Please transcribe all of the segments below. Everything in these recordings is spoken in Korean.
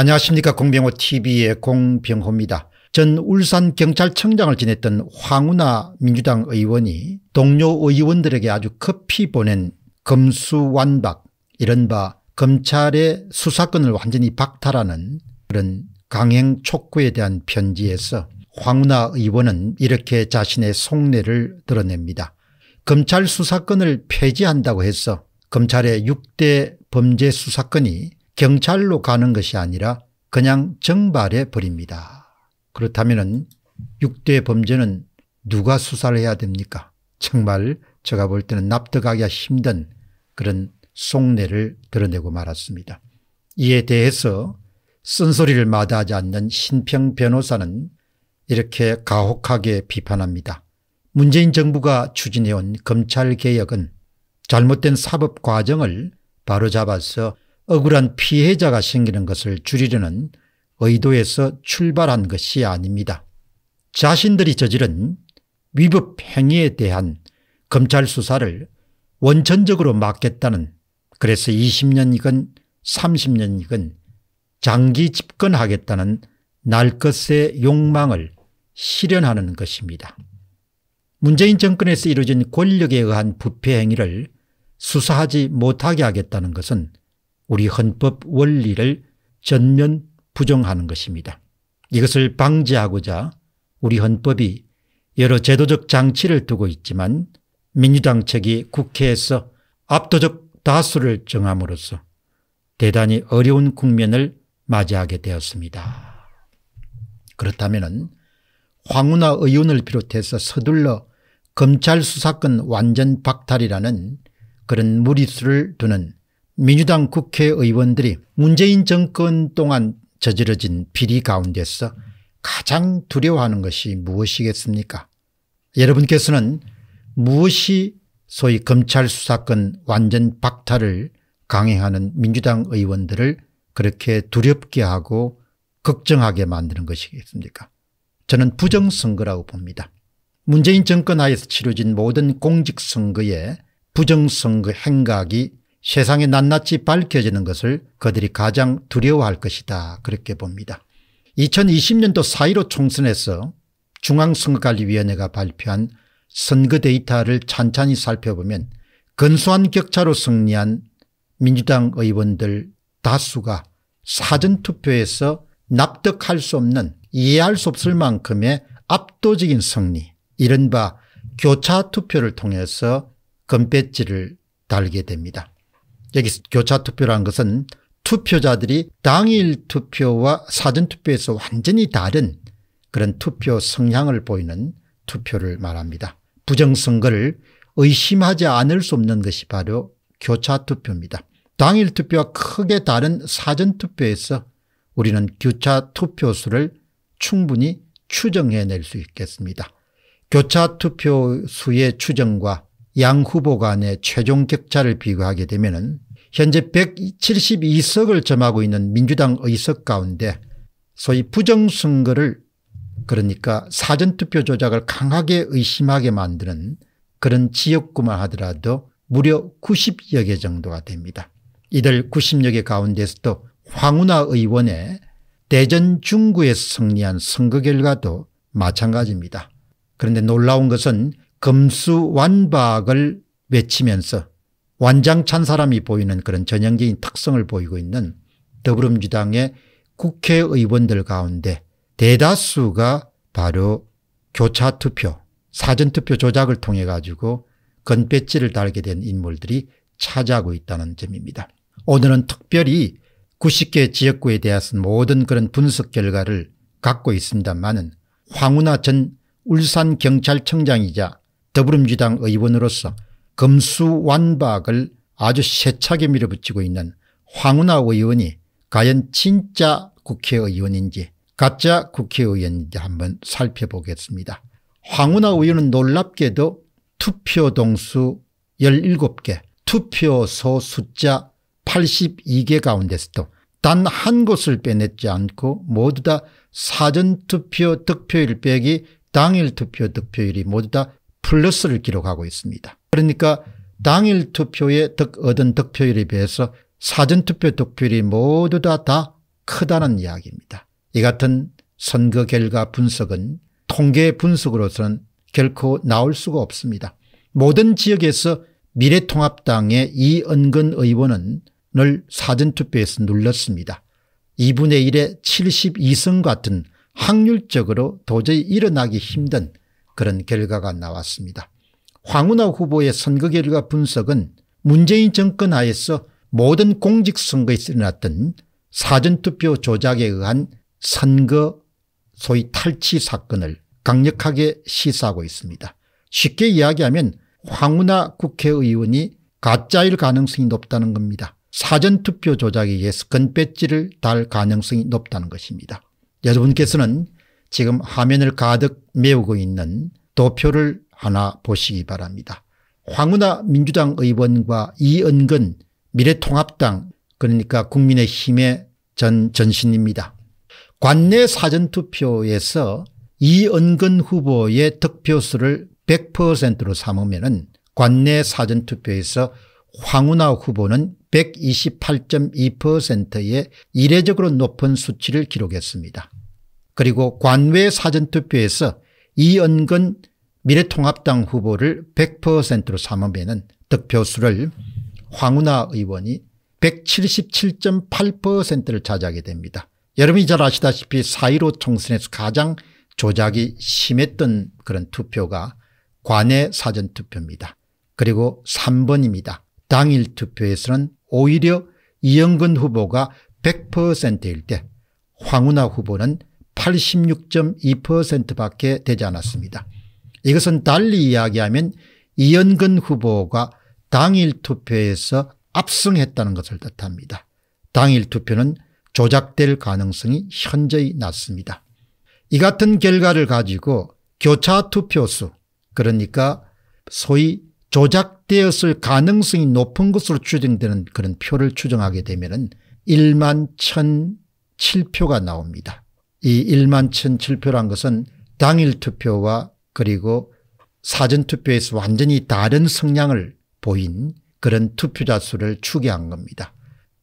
안녕하십니까 공병호TV의 공병호입니다. 전 울산경찰청장을 지냈던 황운하 민주당 의원이 동료 의원들에게 아주 급히 보낸 검수완박 이른바 검찰의 수사권을 완전히 박탈하는 그런 강행 촉구에 대한 편지에서 황운하 의원은 이렇게 자신의 속내를 드러냅니다. 검찰 수사권을 폐지한다고 해서 검찰의 6대 범죄 수사권이 경찰로 가는 것이 아니라 그냥 정발해 버립니다. 그렇다면 6대 범죄는 누가 수사를 해야 됩니까? 정말 제가 볼 때는 납득하기가 힘든 그런 속내를 드러내고 말았습니다. 이에 대해서 쓴소리를 마다하지 않는 신평 변호사는 이렇게 가혹하게 비판합니다. 문재인 정부가 추진해온 검찰개혁은 잘못된 사법 과정을 바로잡아서 억울한 피해자가 생기는 것을 줄이려는 의도에서 출발한 것이 아닙니다. 자신들이 저지른 위법 행위에 대한 검찰 수사를 원천적으로 막겠다는 그래서 20년이건 30년이건 장기 집권하겠다는 날 것의 욕망을 실현하는 것입니다. 문재인 정권에서 이루어진 권력에 의한 부패 행위를 수사하지 못하게 하겠다는 것은 우리 헌법 원리를 전면 부정하는 것입니다. 이것을 방지하고자 우리 헌법이 여러 제도적 장치를 두고 있지만 민주당 측이 국회에서 압도적 다수를 정함으로써 대단히 어려운 국면을 맞이하게 되었습니다. 그렇다면 황운하 의원을 비롯해서 서둘러 검찰 수사권 완전 박탈이라는 그런 무리수를 두는 민주당 국회의원들이 문재인 정권 동안 저지러진 비리 가운데서 가장 두려워하는 것이 무엇이겠습니까 여러분께서는 무엇이 소위 검찰 수사권 완전 박탈을 강행하는 민주당 의원들을 그렇게 두렵게 하고 걱정하게 만드는 것이겠습니까 저는 부정선거라고 봅니다. 문재인 정권 하에서 치러진 모든 공직선거에 부정선거 행각이 세상에 낱낱이 밝혀지는 것을 그들이 가장 두려워할 것이다 그렇게 봅니다. 2020년도 4.15 총선에서 중앙선거관리위원회가 발표한 선거 데이터를 찬찬히 살펴보면 근소한 격차로 승리한 민주당 의원들 다수가 사전투표에서 납득할 수 없는 이해할 수 없을 만큼의 압도적인 승리 이른바 교차투표를 통해서 금배지를 달게 됩니다. 여기서 교차 투표라는 것은 투표자들이 당일 투표와 사전투표에서 완전히 다른 그런 투표 성향을 보이는 투표를 말합니다. 부정선거를 의심하지 않을 수 없는 것이 바로 교차투표입니다. 당일 투표와 크게 다른 사전투표에서 우리는 교차 투표수를 충분히 추정해낼 수 있겠습니다. 교차 투표수의 추정과 양 후보 간의 최종 격차를 비교하게 되면 현재 172석을 점하고 있는 민주당 의석 가운데 소위 부정선거를 그러니까 사전투표 조작을 강하게 의심하게 만드는 그런 지역구만 하더라도 무려 90여 개 정도가 됩니다. 이들 90여 개 가운데서도 황운하 의원의 대전 중구에서 승리한 선거 결과도 마찬가지입니다. 그런데 놀라운 것은 금수완박을 외치면서 완장찬 사람이 보이는 그런 전형적인 특성을 보이고 있는 더불어민주당의 국회의원들 가운데 대다수가 바로 교차투표 사전투표 조작을 통해 가지고 건배지를 달게 된 인물들이 차지하고 있다는 점입니다. 오늘은 특별히 90개 지역구에 대해서 모든 그런 분석 결과를 갖고 있습니다만 황운하 전 울산경찰청장이자 더불어민주당 의원으로서 검수완박을 아주 세차게 밀어붙이고 있는 황운하 의원이 과연 진짜 국회의원인지 가짜 국회의원인지 한번 살펴보겠습니다. 황운하 의원은 놀랍게도 투표 동수 17개 투표소 숫자 82개 가운데서도 단 한 곳을 빼냈지 않고 모두 다 사전투표 득표일 빼기 당일 투표 득표율이 모두 다 플러스를 기록하고 있습니다. 그러니까 당일 투표에 득, 얻은 득표율에 비해서 사전투표 득표율이 모두 다, 다 크다는 이야기입니다. 이 같은 선거 결과 분석은 통계 분석으로서는 결코 나올 수가 없습니다. 모든 지역에서 미래통합당의 이은근 의원은 늘 사전투표에서 눌렀습니다. 2분의 1에 72성 같은 확률적으로 도저히 일어나기 힘든 그런 결과가 나왔습니다. 황운하 후보의 선거 결과 분석은 문재인 정권 하에서 모든 공직선거에서 일어났던 사전투표 조작에 의한 선거 소위 탈취 사건을 강력하게 시사하고 있습니다. 쉽게 이야기하면 황운하 국회의원이 가짜일 가능성이 높다는 겁니다. 사전투표 조작에 의해서 건배지를 달 가능성이 높다는 것입니다. 여러분께서는 지금 화면을 가득 메우고 있는 도표를 하나 보시기 바랍니다. 황운하 민주당 의원과 이은근 미래통합당 그러니까 국민의힘의 전 전신입니다. 관내 사전투표에서 이은근 후보의 득표수를 100%로 삼으면 관내 사전투표에서 황운하 후보는 128.2%의 이례적으로 높은 수치를 기록했습니다. 그리고 관외 사전투표에서 이은근 미래통합당 후보를 100%로 삼으면 득표수를 황운하 의원이 177.8%를 차지하게 됩니다. 여러분이 잘 아시다시피 4.15 총선에서 가장 조작이 심했던 그런 투표가 관외 사전투표입니다. 그리고 3번입니다. 당일 투표에서는 오히려 이영근 후보가 100%일 때 황운하 후보는 86.2%밖에 되지 않았습니다. 이것은 달리 이야기하면 이연근 후보가 당일 투표에서 압승했다는 것을 뜻합니다. 당일 투표는 조작될 가능성이 현저히 낮습니다. 이 같은 결과를 가지고 교차 투표수 그러니까 소위 조작되었을 가능성이 높은 것으로 추정되는 그런 표를 추정하게 되면 1만 1007표가 나옵니다. 이 1만 1007표란 것은 당일 투표와 그리고 사전투표에서 완전히 다른 성향을 보인 그런 투표자 수를 추계한 겁니다.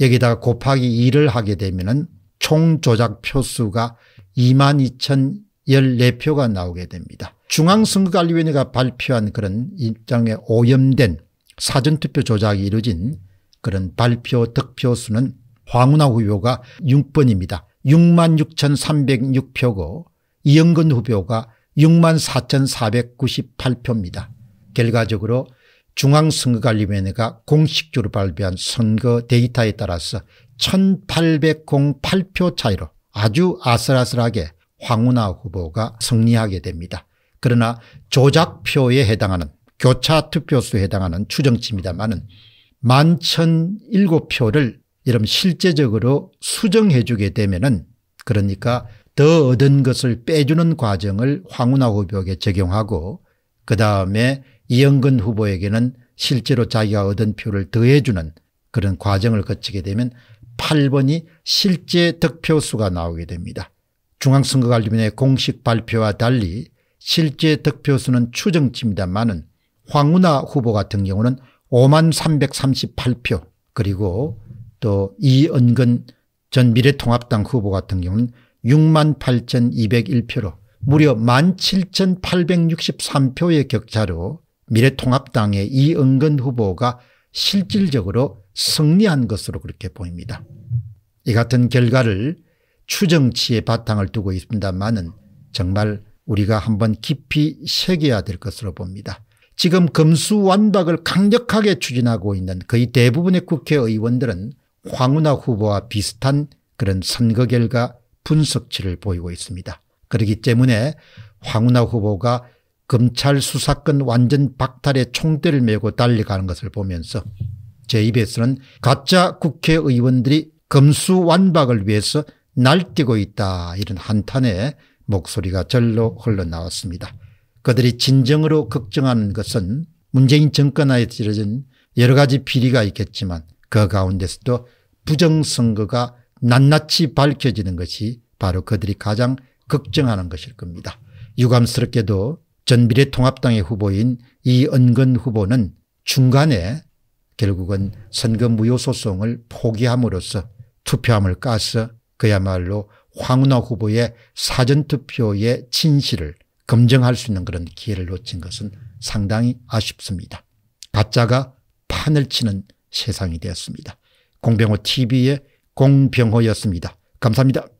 여기다가 곱하기 2를 하게 되면 총 조작 표수가 22,014표가 나오게 됩니다. 중앙선거관리위원회가 발표한 그런 입장에 오염된 사전투표 조작이 이루어진 그런 발표 득표수는 황운하 후보가 6번입니다. 66,306표고 이영근 후보가 64,498표입니다. 결과적으로 중앙선거관리위원회가 공식적으로 발표한 선거 데이터에 따라서 1808표 차이로 아주 아슬아슬하게 황운하 후보가 승리하게 됩니다. 그러나 조작표에 해당하는 교차투표수에 해당하는 추정치입니다마는 1 0 0 7표를 이러면 실제적으로 수정해 주게 되면은 그러니까 더 얻은 것을 빼주는 과정을 황운하 후보에게 적용하고 그다음에 이영근 후보에게는 실제로 자기가 얻은 표를 더해 주는 그런 과정을 거치게 되면 8번이 실제 득표수가 나오게 됩니다. 중앙선거관리위원회 공식 발표와 달리 실제 득표수는 추정치입니다만은 황운하 후보 같은 경우는 5만 338표 그리고 또 이은근 전 미래통합당 후보 같은 경우는 6만 8,201표로 무려 17,863표의 격차로 미래통합당의 이은근 후보가 실질적으로 승리한 것으로 그렇게 보입니다. 이 같은 결과를 추정치의 바탕을 두고 있습니다만은 정말 우리가 한번 깊이 새겨야 될 것으로 봅니다. 지금 금수완박을 강력하게 추진하고 있는 거의 대부분의 국회의원들은 황운하 후보와 비슷한 그런 선거 결과 분석치를 보이고 있습니다. 그렇기 때문에 황운하 후보가 검찰 수사권 완전 박탈의 총대를 메고 달려가는 것을 보면서 JBS는 가짜 국회의원들이 검수완박을 위해서 날뛰고 있다 이런 한탄의 목소리가 절로 흘러나왔습니다. 그들이 진정으로 걱정하는 것은 문재인 정권 하에 찌러진 여러 가지 비리가 있겠지만 그 가운데서도 부정선거가 낱낱이 밝혀지는 것이 바로 그들이 가장 걱정하는 것일 겁니다. 유감스럽게도 전비례 통합당의 후보인 이 은근 후보는 중간에 결국은 선거 무효 소송을 포기함으로써 투표함을 까서 그야말로 황운하 후보의 사전투표의 진실을 검증할 수 있는 그런 기회를 놓친 것은 상당히 아쉽습니다. 가짜가 판을 치는 세상이 되었습니다. 공병호 TV의 공병호였습니다. 감사합니다.